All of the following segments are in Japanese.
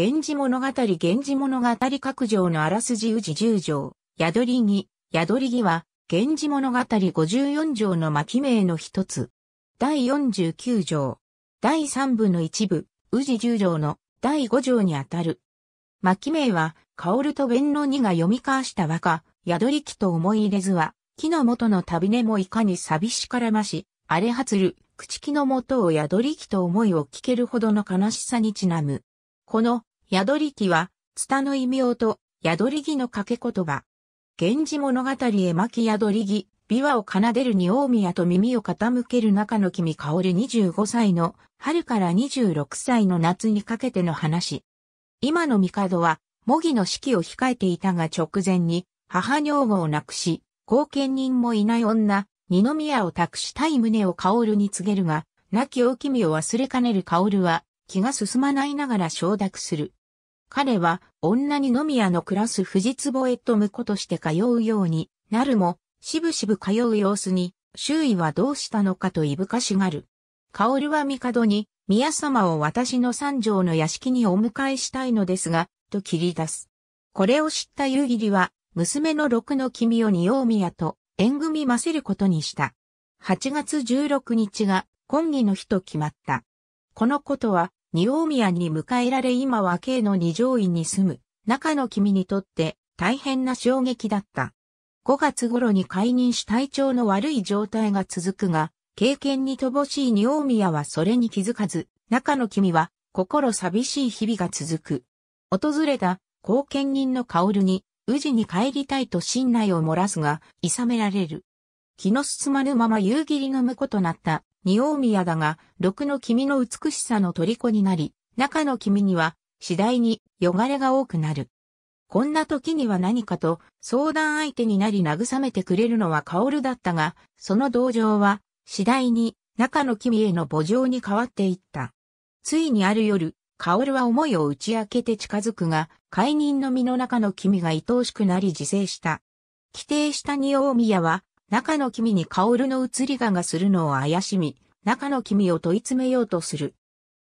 源氏物語源氏物語各条のあらすじ宇治十条、宿り木、宿り木は、源氏物語54条の巻名の一つ。第49条、第3部の一部、宇治十条の第5条にあたる。巻名は、薫と弁の二が読み交わした和歌、宿り木と思い入れずは、木の元の旅根もいかに寂しからまし、荒れはつる、朽木の元を宿り木と思いを聞けるほどの悲しさにちなむ。この、宿り木は、ツタの異名と、宿り木の掛け言葉。源氏物語絵巻宿り木、琵琶を奏でるに大宮と耳を傾ける中の君香る25歳の春から26歳の夏にかけての話。今の帝は、模擬の式を控えていたが直前に、母女房を亡くし、後見人もいない女、二宮を託したい胸を薫に告げるが、亡き大君を忘れかねる薫は、気が進まないながら承諾する。彼は女にのみ屋の暮らす藤坪へと婿として通うようになるも、しぶしぶ通う様子に、周囲はどうしたのかといぶかしがる。薫は帝に、宮様を私の三条の屋敷にお迎えしたいのですが、と切り出す。これを知った夕霧は、娘の六の君を仁王宮と縁組ませることにした。8月16日が、婚儀の日と決まった。このことは、二大宮に迎えられ今は K の二条院に住む中の君にとって大変な衝撃だった。5月頃に解任し体調の悪い状態が続くが、経験に乏しい二大宮はそれに気づかず、中の君は心寂しい日々が続く。訪れた後見人の薫に、宇治に帰りたいと信内を漏らすが、いさめられる。気の進まぬまま夕霧の婿となった二王宮だが、六の君の美しさの虜になり、中の君には、次第に、よがれが多くなる。こんな時には何かと、相談相手になり慰めてくれるのは薫だったが、その同情は、次第に、中の君への墓情に変わっていった。ついにある夜、薫は思いを打ち明けて近づくが、解任の身の中の君が愛おしくなり自生した。規定した二王宮は、中の君に薫の移り画がするのを怪しみ、中の君を問い詰めようとする。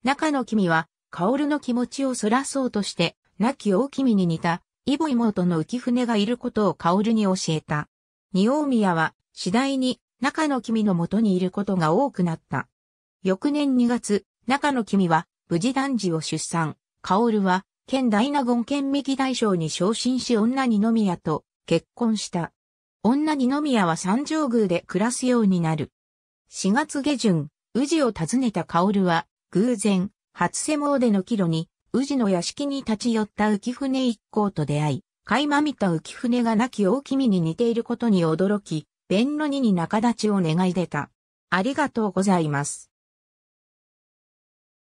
中の君は、薫の気持ちをそらそうとして、亡き大君に似た、イボ妹の浮船がいることを薫に教えた。二大宮は、次第に、中の君の元にいることが多くなった。翌年2月、中の君は、無事男児を出産。薫は、県大納言県右大将に昇進し女にのみやと、結婚した。女二宮は三条宮で暮らすようになる。4月下旬、宇治を訪ねた薫は、偶然、初瀬詣での帰路に、宇治の屋敷に立ち寄った浮舟一行と出会い、垣間見た浮舟が亡き大君に似ていることに驚き、弁二に仲立ちを願い出た。ありがとうございます。